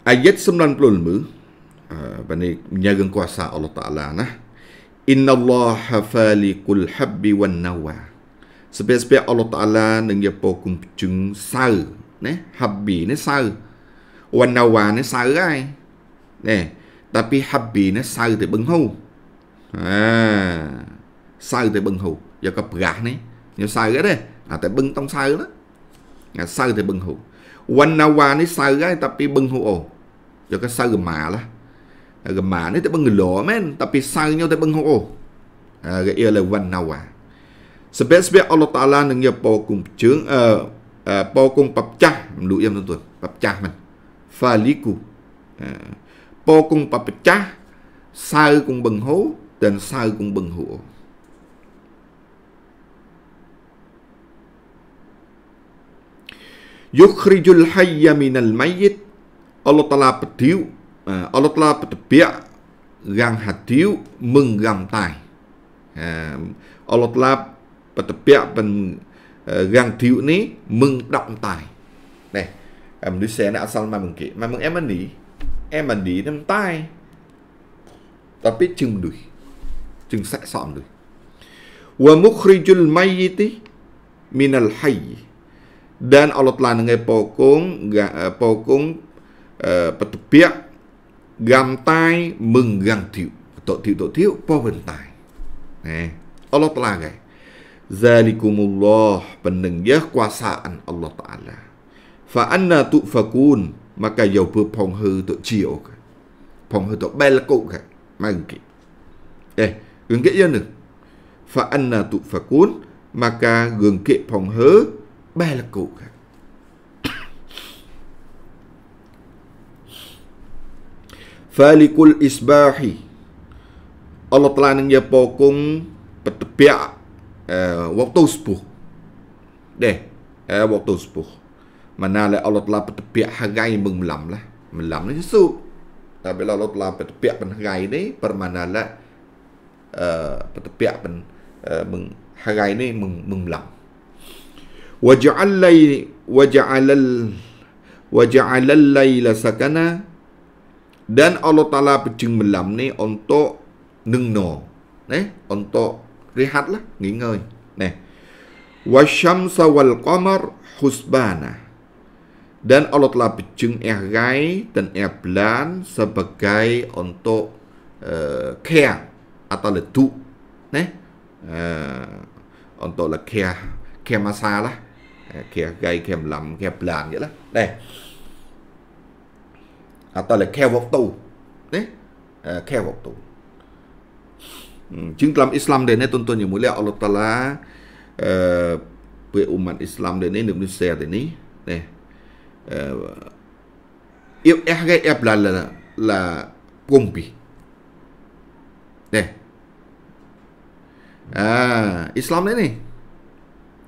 ayat 90 bani menjaga kuasa Allah Ta'ala nah Inna Allah falikul habbi wan nawa Sebab-sebab Allah Ta'ala Nang dia pokum cung sar Neh habbi ni sar Wan nawa ni sarai Neh tapi habbi នេះសៅទៅបឹងហូអាសៅទៅបឹងហូយកកប្រះនេះយកសៅអីទេអាតែបឹងຕ້ອງសៅណាអាសៅទៅបឹងហូវណ្ណវ៉ានេះសៅហើយ tapi បឹងហូអូយកកសៅកម៉ាឡាកម៉ានេះទៅបឹងកលោមែន tapi សៅយកទៅបឹងហូអូអាកអ៊ីលវណ្ណវ៉ាស្បេស្បេអល់ឡោះតាឡានឹងយកពោគុំជើងអឺពោគុំបបចាស់មនុស្សយំទៅបបចាស់មិនហ្វាលីគូអឺពោគង់បបចាស់សៅគង់បង្ហូទាំងសៅគង់បង្ហូយុគ្រីជុលហៃយ៉ាមីណលម៉ៃយិតអល់ឡោះតាឡាបទៀវអល់ឡោះតាឡាបតពៈរាំងហាទៀវមឹងរាំតៃអល់ឡោះតាឡាបតពៈបិនរាំងទៀវនេះមឹងដកតៃនេះមនុស្សសែនអសលមកមកគេមកមកអេមនី em đi tay ta biết chừng đuổi chừng sẽ sọn đuổi Và wa mukhrijul mayyiti minal hayy dan Allah telah nengai pokong pokong uh, petupiak gamtai menggantiu tok tiu tok tiu po ờ, ờ, bentai eh Allah telah gai zalikumullah pendengyah kuasaan Allah taala fa anna tufakun mà cả dầu chiều bè là មកកាយោពើផងហឺទៅជាអូផងហឺទៅបែលកុកមកគេអេរឿងគេយ៉ាងនេះ fa anna tu fakun maka gương kệ phòng hớ ba là cụ Falikul isbahi Allah Ta'ala nang ya pokong petepia uh, à, waktu sepuh deh uh, à, waktu sepuh mana le lah Allah telah petepiak hagai menglam lah melam ni susu. tapi lah Allah telah petepiak pen hagai ni permana le uh, petepiak eh, pen uh, eh, meng, hagai ni meng, menglam waja'al lay waja'alal waja'alal layla sakana dan Allah Ta'ala pecing melam ni untuk nengno ne? untuk rehat lah ngingoy Nih. wasyamsa wal qamar husbanah Dan Allah telah pejeng ergai dan erbelan sebagai untuk uh, care atau letuk neh uh, untuk le care care masa lah care gai care melam care belan vậy lah đây atau le care waktu neh uh, care waktu ជាងក្លំអ៊ីស្លាមដែរនេះទន្ទឹមជាមួយលះអល់ឡោះតាឡាអឺពួកអ៊ុម៉ាត់អ៊ីស្លាមដែរនេះនឹងនេះ share ដែរនេះនេះ eu erga e apla la la pompi eh ah islam ni ni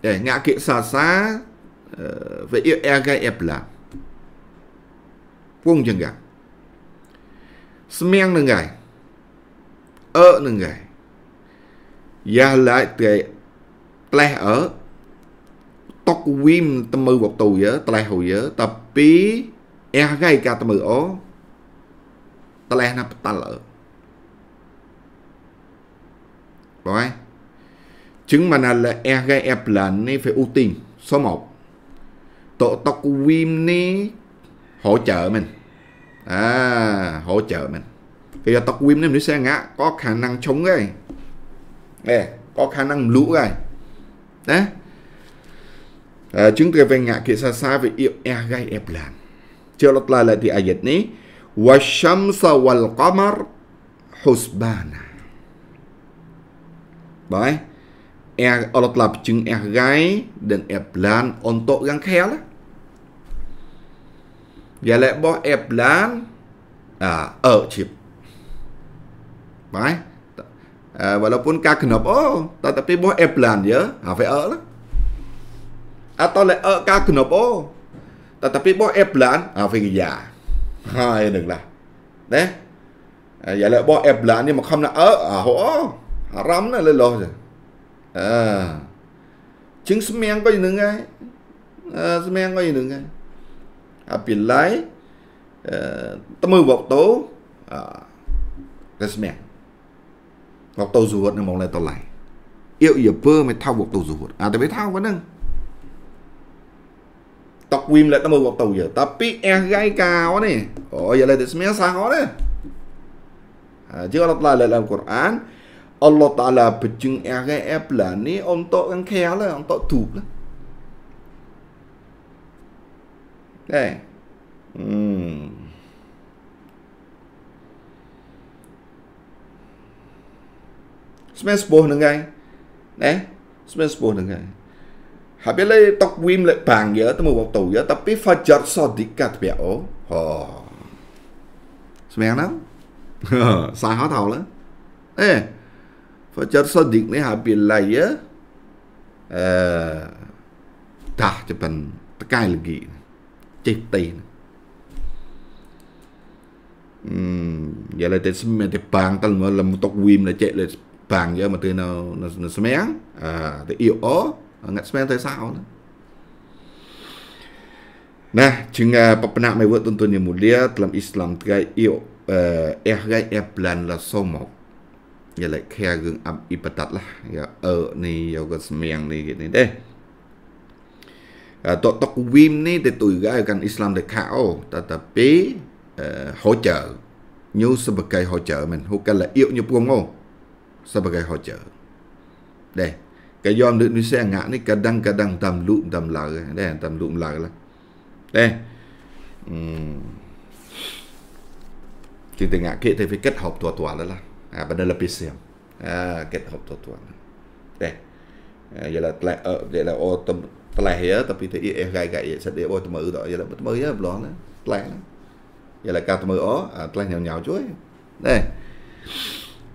eh ngak ke sa sa ve eu erga e apla pung jengga semeng nengai e nengai ya la te tleh e tok wim tâm mưu một tù dở tài lại hồ dở ta bí e gây ca tâm mưu ố tài lại nắp ta lỡ rồi chứng mà là e gây ép lệnh này phải ưu tiên số 1 tổ tóc wim ní hỗ trợ mình à hỗ trợ mình thì giờ tóc wim này nó sẽ ngã có khả năng chống cái này có khả năng lũ cái đấy จึงเกรงงะ kita savi ihgai eblan. Jalat lala di ayat ni. Wasyamsa wal qamar husbana. Baik. Er Allah telah jeng ihgai dan eblan untuk yang kaya lah. Và lại bỏ eblan à, ở chip. Baik. Uh, walaupun kagenap oh tetapi boh eblan ya ha fe er lah atau lek ka kenapa tetapi bo airplan ha fiya hai đừng là đấy à, vậy là bo airplan nhưng mà không là ở à hổ haram nó lên lo rồi à chứng smeng có gì nữa ngay à, smeng có gì nữa ngay à bị lái à, tâm mưu bọc tố à cái smeng bọc tố dù vật nó mong lại tao lại yêu yêu bơ mày thao bọc tố dù vật à tại mày thao vẫn đừng Takwimu lah tambah waktu je. Tapi ihgai kau ni. Oh ya lah ismiyah sah kau ni. Ha, jika Allah Ta'ala dalam Quran Allah Ta'ala berjung ihgai iblan ni untuk kan kaya lah. Untuk tu lah. Eh. Hmm. Smash boh dengan ai. Nè, smash boh dengan ai. habele tok wim le pang ya temu waktu ya tapi fajar sadikat bia o ho semang nang sai hao ờ. tao la eh fajar sadik ni habila ya eh dah cepen tekai lagi cek tay Hmm, giờ là tên xem tên bang tên mà làm tóc wim là chạy là bang giờ mà tên nào nó nó xem à thì yêu ó ងឹតស្មានទៅសោអូនណាជាងបបណាមួយវតុនទុនយមូលៀក្លំអ៊ីស្លាមត្រៃអ៊ីអេហ្គៃអេប្លានឡាសូមកយ៉ាលេខែរឿងអាប់អ៊ីបតាត់ឡាយ៉ាអឺនេះយកក៏ស្មៀងនេះគេនេះទេតតកវីមនេះទៅទុយកាយកាន់អ៊ីស្លាមទៅខាអូតតពីហូចើញូសបកៃហូចើមិនហូកាឡាអ៊ីញូពងអូសបកៃហូចើដែរ cái yom Kejom duk ngã này cả kadang cả tam tầm lụm tầm lở, tam tầm lụm lở Deh. đây, Thì từ ngã kia thì phải kết hợp tua tua đó là à, Và đây là PCM à, Kết hợp tua tua, Đây giờ à, Vậy là ở ờ, Vậy là ô tâm Tại hiểu Tapi thì em gai gai Sẽ để ô tâm ư đó giờ là bất mới á Lo nữa lại, giờ là cao tâm ư ó Tại à, nhào nhau chuối Đây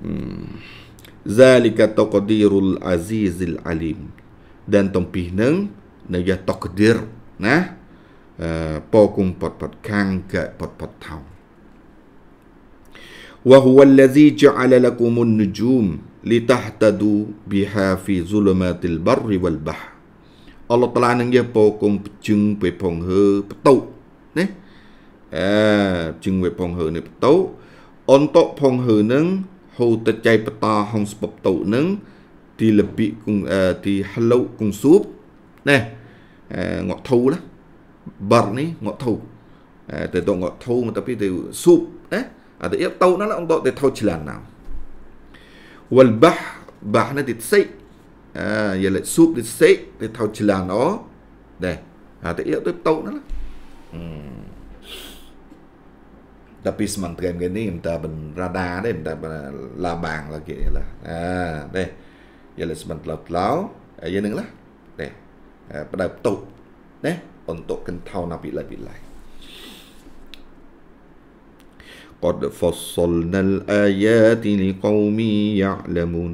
Ừm Zalika taqdirul azizil alim Dan tempih neng Naya taqdir Nah eh, Pokung pot-pot kang ke pot-pot tau Wahuwa allazi ja'ala lakumun nujum Litahtadu biha fi zulumatil barri wal bah Allah telah nangya pokong pecing pepong he petau Ne Eh, pecing pepong he ne petau Untuk pong he neng ហូតចៃបតហងស្បបតោនឹង ទីលពិគងទីហលុគងសួបណែងក់ធូណាបាត់នេះងក់ធូទៅទៅងក់ធូមកទៅពីទៅសួបណាអត់ទៅតោណាអង្គទៅថោឆ្លានណាវលបះបះណទីសេអឺយលសួបទីសេទៅថោឆ្លានអូដែរអត់ទៅទៅតោណាអឺ tapi sementara ini minta ben radar deh minta ben labang lagi ni lah ah deh ya lah sementara lau ya ni lah deh pada tu deh untuk kentau nabi lah bilai قد فصلنا الآيات لقوم يعلمون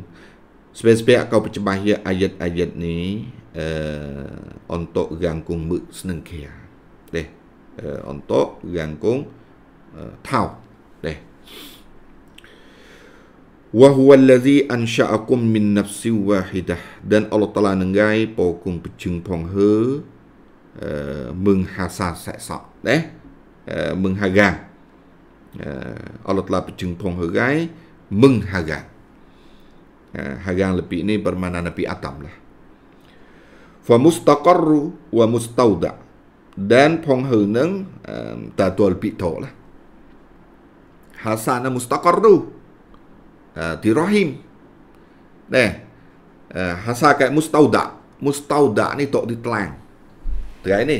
Sebab-sebab kau pencemahia ayat-ayat ni uh, Untuk rangkung mek senengkia Deh uh, Untuk rangkung tau deh wa huwa allazi ansha'akum min nafsi wahidah dan Allah Taala nenggai pokung pecing pong he uh, menghasa seksa deh uh, menghaga uh, Allah Taala pecing pong he gai menghaga uh, hagang lebih ini bermana Nabi Adam lah fa mustaqarru wa mustauda dan pong he neng um, tatual pitolah hasana mustaqarru di rahim nè hasa cái mustauda mustauda ni tok di telang terai ni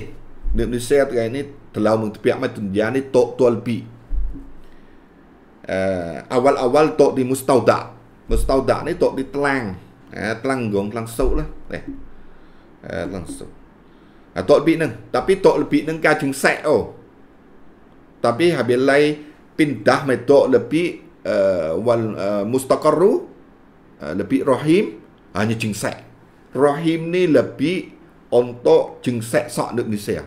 di Indonesia terai ni telau mengtepiak mai tunjia ni tok tual pi awal-awal tok di mustauda mustauda ni tok di telang telang gong telang sâu lah nè telang sâu tok pi nang tapi tok pi nang ka chung sai oh tapi habilai pindah metok lebih uh, wal uh, mustaqarru uh, lebih rahim hanya jengset. Rahim ni lebih untuk jengset sok nước Malaysia.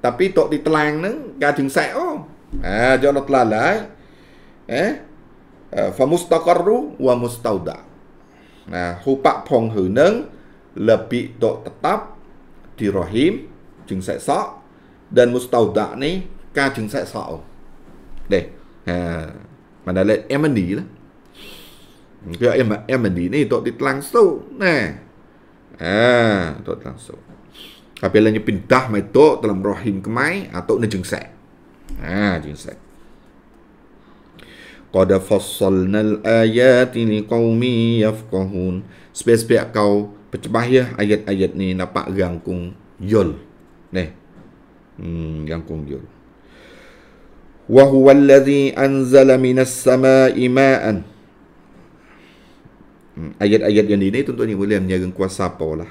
Tapi tok di telang nang ka jengset oh. Ah jangan telalai. Eh? Uh, fa mustaqarru wa mustauda. Nah, hupak phong hư nang lebih tok tetap di rahim jengset sok dan mustauda ni ca trứng xạ sọ để à, mà đã lên em ăn đi lắm cái em mà em ăn đi này tội đi lăng sâu nè à tội lăng sâu tapi lên như pinta mày tội tôi làm rohim cái máy à tội nên trứng xạ à trứng xạ Qad fassalna al-ayati liqaumi yafqahun. Spesifik kau pecebah ya ayat-ayat ni nampak gangkung yul. Ne. Hmm, gangkung yul. وهو الذي أنزل من السماء ماء Ayat-ayat yang ini tentu ini boleh menyerang kuasa apa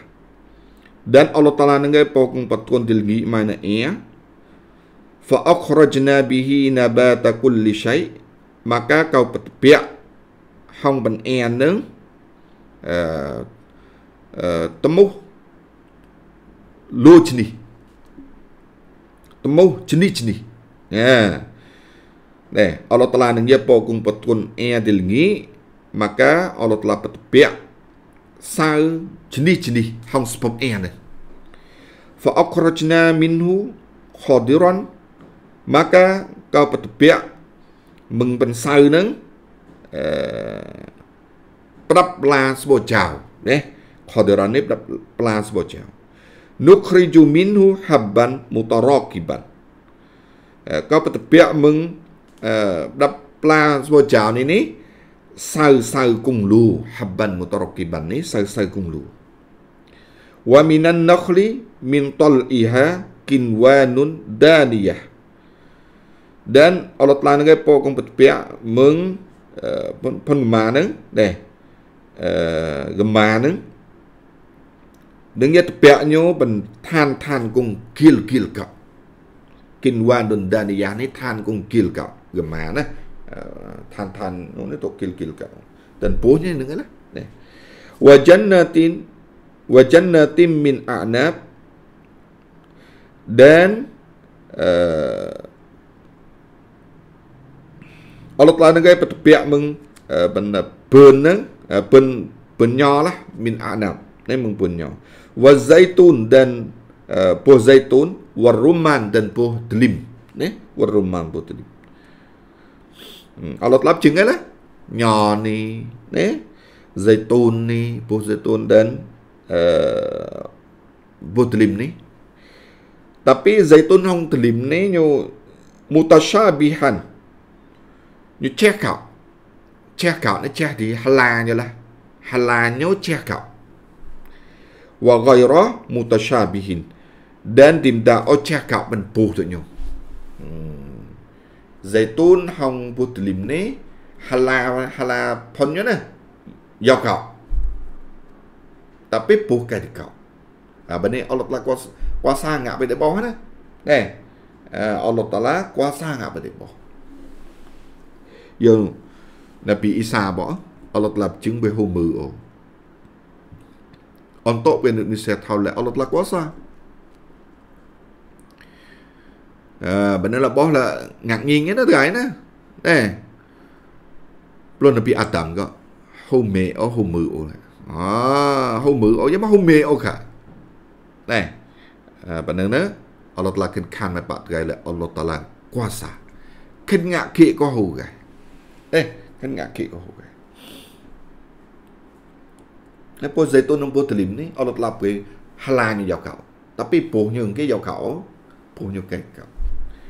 Dan Allah Ta'ala nengai pokong patron dilgi mana ia. Ya? Fa'akhrajna bihi nabata kulli syai. Maka kau petepiak. Hang ben ia neng. Uh, uh, temuh. Lu jenih. Temuh Yeah. Nah, Allah telah nyepok kung petun ia di lengi, maka Allah telah petepiak sau jenih-jenih hang sebab ia ni. Fa akhrajna minhu khadiran maka kau petepiak mengpensau nang uh, ប្រាប់ប្លាស្បោចៅណាខដរ៉ានេះប្រាប់ប្លាស្បោចៅនុគ្រីជូមីនហ៊ូហាប់បានមូតរ៉កគីបានក៏បតពៈមឹងដាប់ផ្លាស្វចៅនេះនេះសៅសៅគុងលូហាប់បានមតរគីបាននេះសៅសៅគុងលូវ៉ាមីណានណខ្លីមីនតលអ៊ីហាគិនវ៉ានុនដានីយ៉ា dan Allah Taala ហ្នឹងឯងពោកុំពពាក់មឹងផុនកម្មាហ្នឹងដែរអឺកម្មាហ្នឹងនឹងយតពាក់ញោបន្ឋានឋានគង្គគិលគិលកកិនវ៉ានុនដានីយ៉ានេះឋានគង្គគិលកក gemar lah eh, tan-tan oh, ni tok kil-kil kau bohnya dengar lah ne wa jannatin wa min a'nab dan uh, Allah Taala nengai meng uh, benda ben penyalah min anam ni meng punya dan uh, buah zaitun dan buah delim ni wa rumman delim អត់លត់លាប់ជាងឯណាញ៉នេះណាហ្សៃតូននេះពូហ្សៃតូនដែនអឺបូទលីមនេះតាពីហ្សៃតូនហុងទលីមនេះញូមូតាសាប៊ីហានញូចេះកោចេះកោណេចេះឌីហឡាញ៉ឡាហឡាញូចេះកោវ៉ាហ្គៃរ៉ាមូតាសាប៊ីហិនដែនឌីមដាអូចេះកោមិនពូទញូ zaitun hong butlim ne hala hala ponyo na à, à, yo kau tapi bukan kau ha, benda Allah Taala kuasa, kuasa ngak pada bawah nah eh Allah Taala kuasa ngak pada bawah yo Nabi Isa bỏ Allah là chứng về hôm mưa ông tội về nước Israel thao lẽ là Taala kuasa Ờ, nó là là ngạc uh, benar-benar lah ngakngingnya tu kan nah. Eh. Belum tapi atam ke. Home o home o. Ah, home o ya mah home o ka. Nah. Uh, benar-benar Allah Taala kan kan mai pat gai lah Allah Taala kuasa. Kan ngak ke ko hu gai. Eh, kan ngak ke ko hu gai. Nah, po zaitun nompo telim ni Allah Taala pe halang ni yau kau. Tapi pohnya ke yau kau punya cái cậu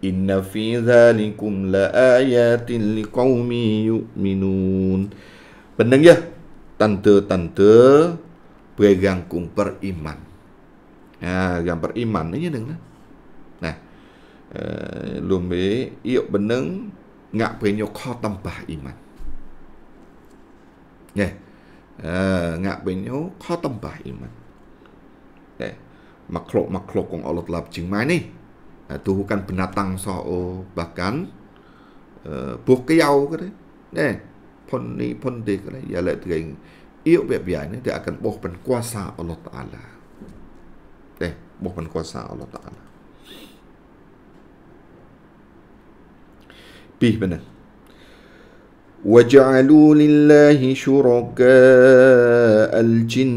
إن في ذلكم لآيات لقوم يؤمنون Pendengar ya, tante-tante pegang kung beriman. Nah, yang beriman ni dengan lah. Nah, uh, lumbe iok beneng ngak penyok kau tambah iman. Ya. Uh, ngak penyok kau tambah iman. Ya. Makhluk-makhluk kong Allah telah jing mai ni. itu ha, bukan binatang so oh, bahkan eh, uh, buh keyau ke deh eh pon ni pon de ke deh ya le tering iuk biar biar ni dia akan buh pen kuasa Allah Taala eh buh pen kuasa Allah Taala pih benar وجعلوا لله شركاء الجن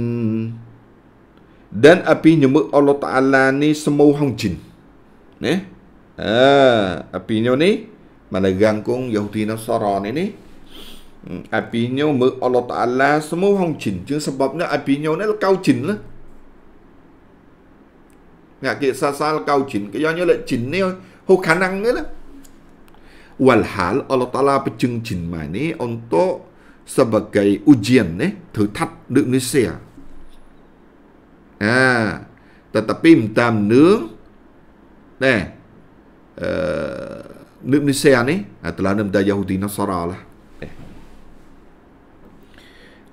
dan api nyemuk Allah Ta'ala ni semua orang jin. nè à nih ah apinyo ni managang kung Yahudi Nasara ni ni ừ, apinyo mực Allah Taala semua hong chỉnh chứ sebab nó apinyo nó cao chỉnh nữa ngạ kia xa xa là cao chỉnh cái do như là chỉnh nè hô khả năng nữa walhal Allah Taala pecung chỉnh mà ni untuk sebagai ujian nè thử thách được Malaysia à tetapi minta nướng Eh, eh, nah, Uh, ni saya ni adalah nama Yahudi Nasara lah. Eh.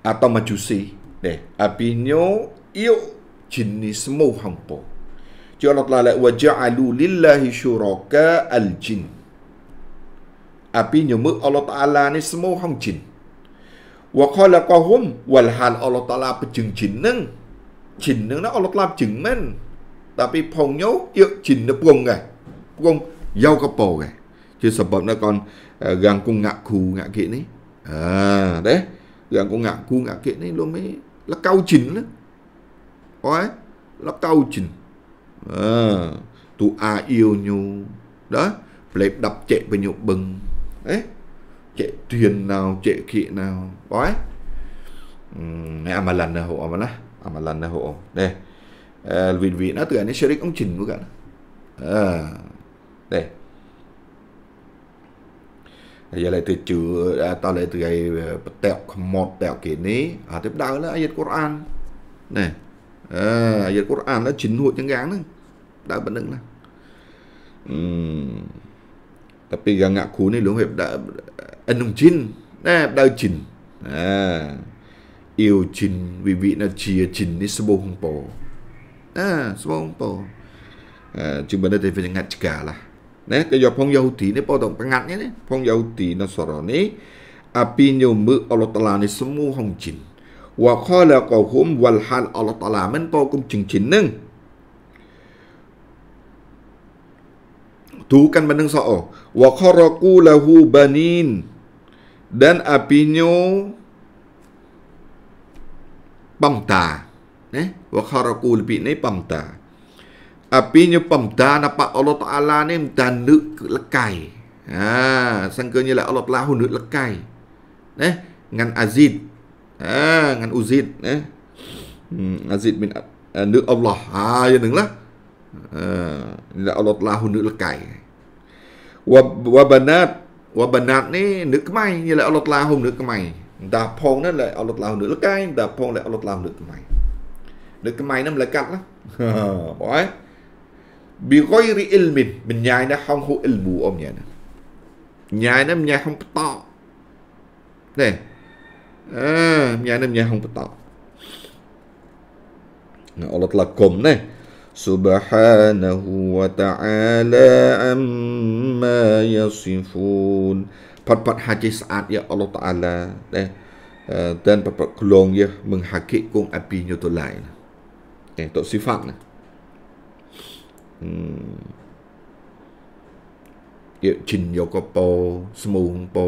Atau Majusi. api nyu, iu jenis muhampo. Jika Allah Ta'ala wajah alulillahi syuraka al-jin. Api nyu mu Allah Ta'ala ni semua hang jin. Wa khalaqahum walhal Allah Ta'ala pejeng jin neng. Jin neng Allah Ta'ala pejeng man. Jin tapi pongnyo yuk chín na puong ngay, puong yau ka bò ngay, à. chứ sập bậm nó còn ờ, gang cung ngạ khu ngạ kệ này, à đấy gang cung ngạ khu ngạ kệ này luôn mới là cao chín đó ói là cao chín, à tụ a à yêu nhau, đó lấy đập chạy về nhục bừng đấy chạy thuyền nào chạy kệ nào ói ừ, à mà lần nào hộ mà lá à mà lần nào hộ đây Ờ, vì الفين اتقى يعني شريك ام جن وقال à đây giờ lại từ chữ à, ta lại từ cái ờ, tẹo một tẹo kỷ ní à tiếp đó là ayat Quran này à, ayat Quran nó chính hội chân gán đấy đã bận đừng là tapi yang ngak ku ni lu heb da anung chin na da chin à yêu chin vì vị là chia đi ni sbo không bỏ ha, semua umpah ha, cuma dia tak ingat juga lah ne, kaya orang Yahudi ni apa tak pengatnya ni orang Yahudi Nasrani api nyumbu Allah Ta'ala ni semua orang jin wa khala kohum wal hal Allah Ta'ala men apa kum jin-jin ni Tuhukan benang so'o Wa kharaku lahu banin Dan apinyo Pemta Pemta eh wa kharaqu lebih ni pamta apinya pamta napa Allah Taala ni tandu lekai ha sangkanya lah Allah Taala hundu lekai eh ngan azid ha ngan uzid eh hmm, azid min andu eh, Allah ha ya lah ha lah Allah Taala hundu lekai wa wa banat wa banat ni nduk kemai ni lah Allah Taala hundu kemai Dah pong ni lah Allah Taala hundu lekai Dah pong lah Allah Taala hundu kemai Lực mày nó lực cắt lắm Ôi Bị gọi rì il mìn Mình nhai nó không hữu il bù ôm nhai nó Nhai nó nhai không bắt tỏ Nè Nhai nó nhai không bắt tỏ Allah telah kum nè Subhanahu wa ta'ala Amma yasifun Pat-pat haji saat ya Allah ta'ala Nè ah, dan pepak kelong ya menghakik kong api nyoto lain. này, tội suy phạm này yêu trình yêu có po smung po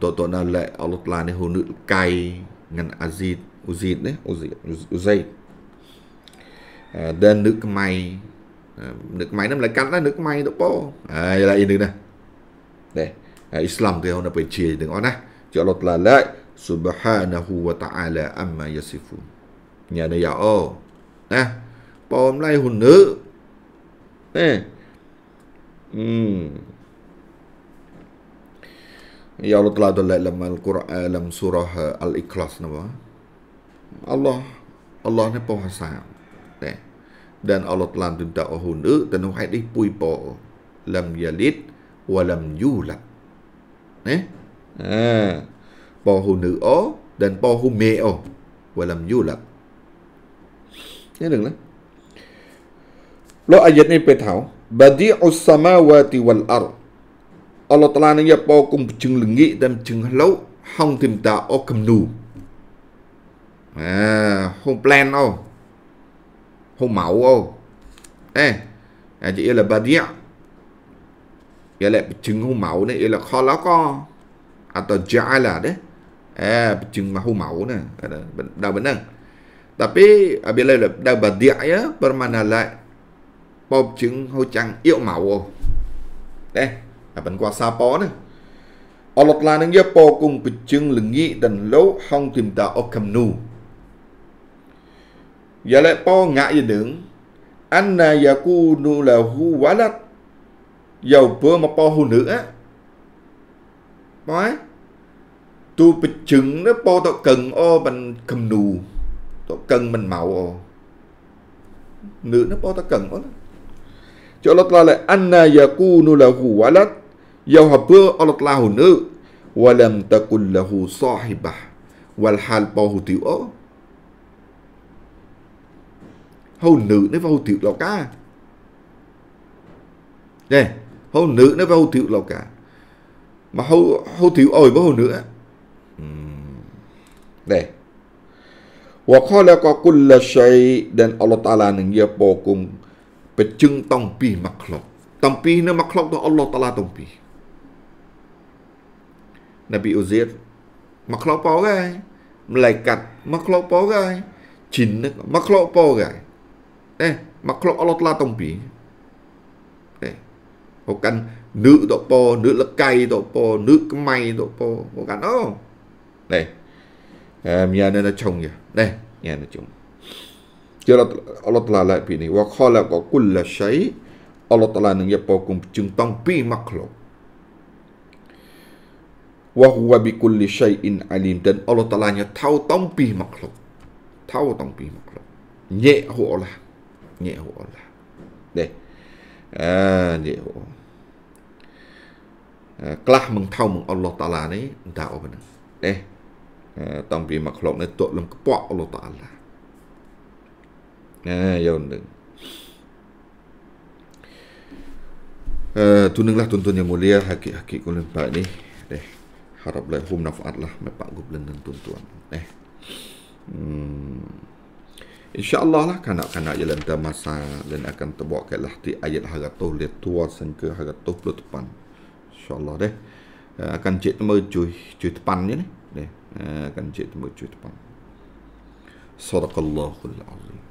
tội tội nào lệ ở lúc là này hồ nữ cay ngăn azit uzit đấy uzit dây, à, đơn nước may à, nước máy nó lại cắn là nước máy đó po à là yên được nè để à, Islam thì hôm nay phải chia đừng có nè cho lột là lệ subhanahu wa ta'ala amma yasifu, nhà này giờ ô นะปอมไล่หุ่นนื้อเนี่ยอืมยาลุตลาดุลเลมัลกุรอานลัมสุราห์อัลอิคลาสนะวะอัลลอฮ์อัลลอฮ์เนี่ยพ่อสาวเนี่ย dan Allah telah minta ohun ne dan hai di pui po lam yalid wa lam yula ah po hun ne dan po hu me o Nhớ đừng đó. Lo ayat ni petau. Badi'us samawati wal ard. Allah Ta'ala ni apa cùng chừng lưng nghị tam chừng lâu hong tìm ta o cầm nù. À, không plan ô. Không mẫu à, chỉ là badia. Vậy là chừng không mẫu này, là khó lóc đấy. À, chừng mà mẫu nè. Đầu bên năng. Tapi apabila dah berdia bermanalah bob chứng hôi chăng yêu màu đây là bản quạt sa bó này ở lọt là những giáp bò cùng bị chứng lưng nghĩ đần lấu hong tìm ta ở cầm nu giờ lại bò ngã gì đứng anh là giờ cu nu là hu quá lắm dầu bữa mà bò hu nữa nói tu bị chứng nó bò tao cần o bằng cầm nu tao cần mình mạo ồ nữ nó bao tao cần ồ cho Allah ta là anna yakunu lahu walad giao hợp bơ Allah ta hồn nữ wa lam takun lahu sahiba wal hal bao tiểu ố hầu nữ nó vào tiểu lão ca nè hầu nữ nó vào tiểu lão ca mà hầu hầu tiểu ổi với hầu nữ đây Wa khalaqa kulla syai' dan Allah Taala nang ia pokong peceng tampi makhluk. Tampi na makhluk tu Allah Taala tampi. Nabi Uzair makhluk pa orang, malaikat makhluk pa orang, jin makhluk pa orang. Eh, makhluk Allah Taala tampi. Eh. Bukan nữ độ po, nữ là cây độ po, nữ cái may độ po. Bukan oh. Đây. À, nhà nên là chồng kìa. Nah, eh. ya nu cium. Jadi Allah telah lihat bini. Wa kala kau kulla syai Allah telah nengya pokum cium tang pi makhluk. Wa huwa bi kulli syai'in alim dan Allah telah nya tahu tang pi makhluk. Tahu tang pi makhluk. Nye hu Allah. Nye hu Allah. Deh. Ah, nye hu. Ah, kelah mengtahu mengallah ta'ala ni dah open. ni ต้องปีมาคลอกในตัวลมกระป๋อโลตาละเออยนหนึ่งเอ่อทุนหนึ่งละทุนทุนยังมูเลียฮักกิฮักกิกุลินไปนี่เด้ฮารับเลยหุ้มนักฟัดละไม่ปักกุบเล่นนึงทุนตัวเด้อืมอินชาอัลลอฮ์ละขณะขณะยืนเต็มมาซาเล่นอาการตะบอกแก่ละที่อายัดฮากะโตเลตัวสังเกตฮากะโตปลุกปันอินชาอัลลอฮ์เด้อ akan cek nama cuy cuy tepannya ni kan cik tu bercuit pang sadaqallahul azim